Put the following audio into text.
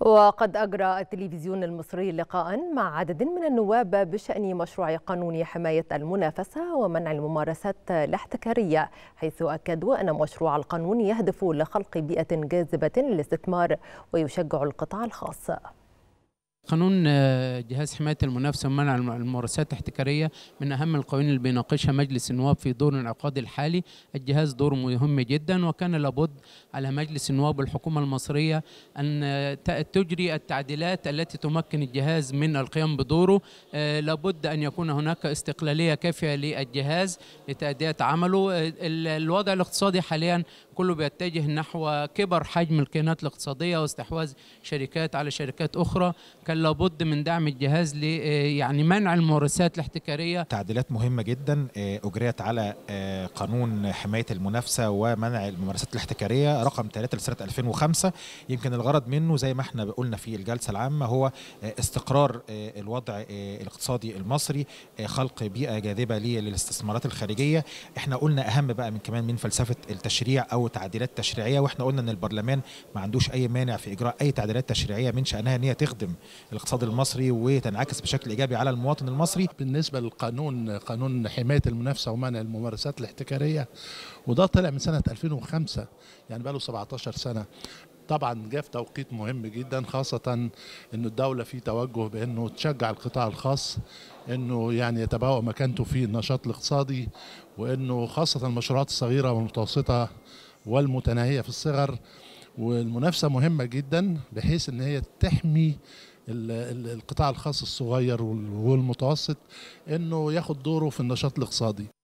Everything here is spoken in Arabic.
وقد أجرى التلفزيون المصري لقاء مع عدد من النواب بشأن مشروع قانون حماية المنافسة ومنع الممارسات الاحتكارية حيث أكدوا أن مشروع القانون يهدف لخلق بيئة جاذبة للاستثمار ويشجع القطاع الخاص قانون آه، جهاز حماية المنافسة ومنع الممارسات الاحتكارية من أهم القوانين اللي بيناقشها مجلس النواب في دور العقاد الحالي الجهاز دور مهم جدا وكان لابد على مجلس النواب والحكومة المصرية أن آه، تجري التعديلات التي تمكن الجهاز من القيام بدوره آه، لابد أن يكون هناك استقلالية كافية للجهاز لتأدية عمله الوضع الاقتصادي حاليا كله بيتجه نحو كبر حجم الكيانات الاقتصادية واستحواذ شركات على شركات أخرى لابد من دعم الجهاز ل آه، يعني منع الممارسات الاحتكاريه تعديلات مهمه جدا آه، اجريت على آه، قانون حمايه المنافسه ومنع الممارسات الاحتكاريه رقم 3 لسنه 2005 يمكن الغرض منه زي ما احنا قلنا في الجلسه العامه هو استقرار الوضع الاقتصادي المصري خلق بيئه جاذبه للاستثمارات الخارجيه احنا قلنا اهم بقى من كمان من فلسفه التشريع او تعديلات تشريعيه واحنا قلنا ان البرلمان ما عندوش اي مانع في اجراء اي تعديلات تشريعيه من شانها ان هي تخدم الاقتصاد المصري وتنعكس بشكل ايجابي على المواطن المصري بالنسبه للقانون قانون حمايه المنافسه ومنع الممارسات الاحتكاريه وده طلع من سنه 2005 يعني بقى له 17 سنه طبعا جاء في توقيت مهم جدا خاصة ان الدولة في توجه بانه تشجع القطاع الخاص انه يعني يتبوأ مكانته في النشاط الاقتصادي وانه خاصة المشروعات الصغيرة والمتوسطة والمتناهية في الصغر والمنافسه مهمه جدا بحيث ان هي تحمي القطاع الخاص الصغير والمتوسط انه ياخد دوره في النشاط الاقتصادي